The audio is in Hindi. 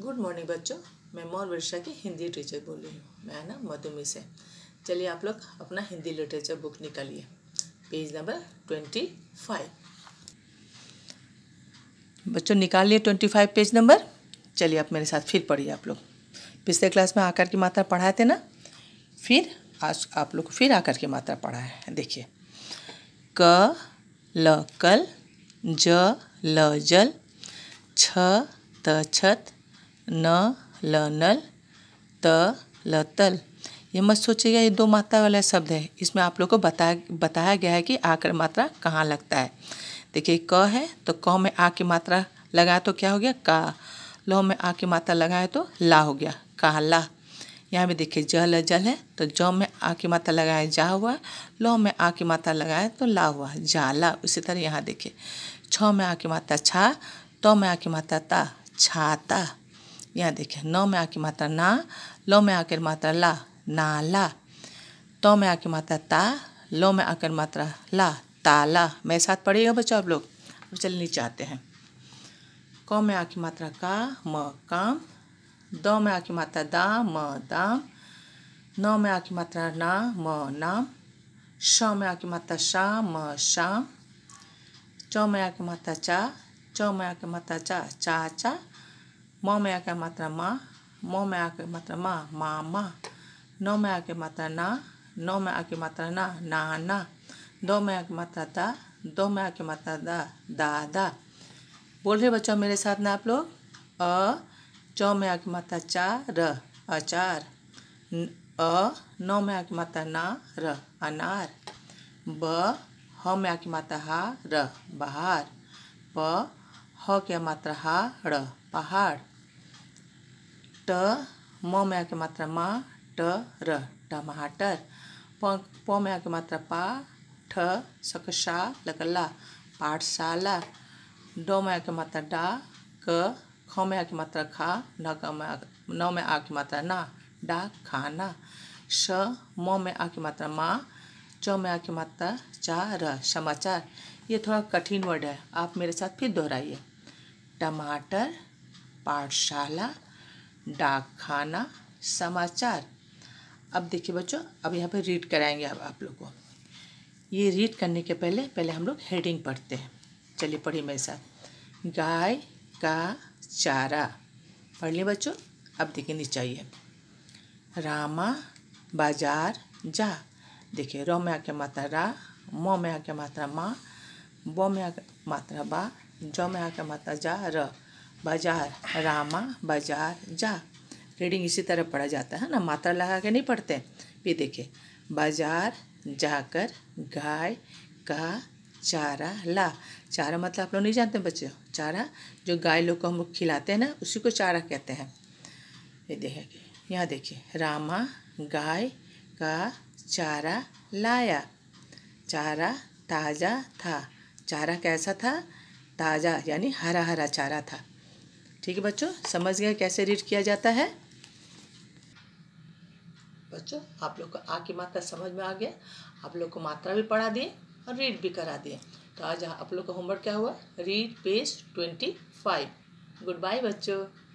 गुड मॉर्निंग बच्चों मैं मोर वर्षा की हिंदी टीचर बोल रही हूँ मैं ना मधुमी से चलिए आप लोग अपना हिंदी लिटरेचर बुक निकालिए पेज नंबर ट्वेंटी फाइव बच्चों निकाल लिए ट्वेंटी फाइव पेज नंबर चलिए आप मेरे साथ फिर पढ़िए आप लोग पिछले क्लास में आकार की मात्रा पढ़ाए थे ना फिर आज आप लोग फिर आकार की मात्रा पढ़ाए हैं देखिए क ल कल ज ल जल छ त छत न ल नल त ल तल ये मत सोचिएगा ये दो मात्रा वाला शब्द है इसमें आप लोग को बताया बताया गया है कि आ मात्रा कहाँ लगता है देखिए क है तो क में आ की मात्रा लगाए तो क्या हो गया का ल में आ की मात्रा लगाए तो ला हो गया कहा ला यहाँ भी देखिए जल जल है तो ज में आ की मात्रा लगाए जा हुआ ल में आ की मात्रा लगाए तो ला हुआ जा ला उसी तरह यहाँ देखिए छ में आ की मात्रा छा तो में आ की मात्रा ता छाता यहाँ देखिए नौ में आ की मात्रा ना लो में आकर मात्रा ला ना ला तो में की मात्रा ता लो में आकर मात्रा ला ताला मेरे साथ पढ़िएगा बच्चों आप लोग अब चल नीचे आते हैं क में की मात्रा का म काम द में आकी मात्रा दा म दाम न में की मात्रा ना म नाम श में की मात्रा शा म शाम चौ में की मात्रा चा चौ में आकी मात्रा चा चा चा म में आके मात्रा मा म में आके के मात्रा मा मामा नौ में आके के मात्रा ना नौ में आके के मात्रा ना ना दो में आके मात्रा दा दो में आके के मात्रा दा दादा बोल रहे बच्चों मेरे साथ ना आप लोग अ चौ में आके के मात्रा चा र अचार अ नौ में आके मात्रा ना र अनार ब ह में आके के मात्रा हा र बहार प ह क्या मात्रा हा र पहाड़ ट म में आके मात्रा मा ट र टमाटर प प में आके मात्रा पा ठ सकशा लकला पाठशाला ड में आके मात्रा डा क ख में आके मात्रा खा न में न में आके मात्रा ना डा खाना श म में आ की मात्रा मा च में आ की मात्रा चा र समाचार ये थोड़ा कठिन वर्ड है आप मेरे साथ फिर दोहराइए टमाटर पाठशाला डाकखाना समाचार अब देखिए बच्चों अब यहाँ पर रीड कराएंगे अब आप लोग को ये रीड करने के पहले पहले हम लोग हेडिंग पढ़ते हैं चलिए पढ़िए मेरे साथ गाय का चारा पढ़ लिया बच्चों अब देखिए नीचे आइए रामा बाजार जा देखिए रो में आके मात्रा रा मो में आके मात्रा माँ बो में आके मात्रा बा जमा का माता जा र बाजार रामा बाजार जा रीडिंग इसी तरह पढ़ा जाता है ना मात्रा लगा के नहीं पढ़ते ये देखिए बाजार जाकर गाय का चारा ला चारा मतलब आप लोग नहीं जानते बच्चे चारा जो गाय लोग को हम लोग खिलाते हैं ना उसी को चारा कहते हैं ये देखिए यहाँ देखिए रामा गाय का चारा लाया चारा ताज़ा था चारा कैसा था ताज़ा यानी हरा हरा चारा था ठीक है बच्चों समझ गए कैसे रीड किया जाता है बच्चों आप लोग को आ की मात्रा समझ में आ गया आप लोग को मात्रा भी पढ़ा दिए और रीड भी करा दिए तो आज आप लोग का होमवर्क क्या हुआ read page twenty five goodbye बच्चों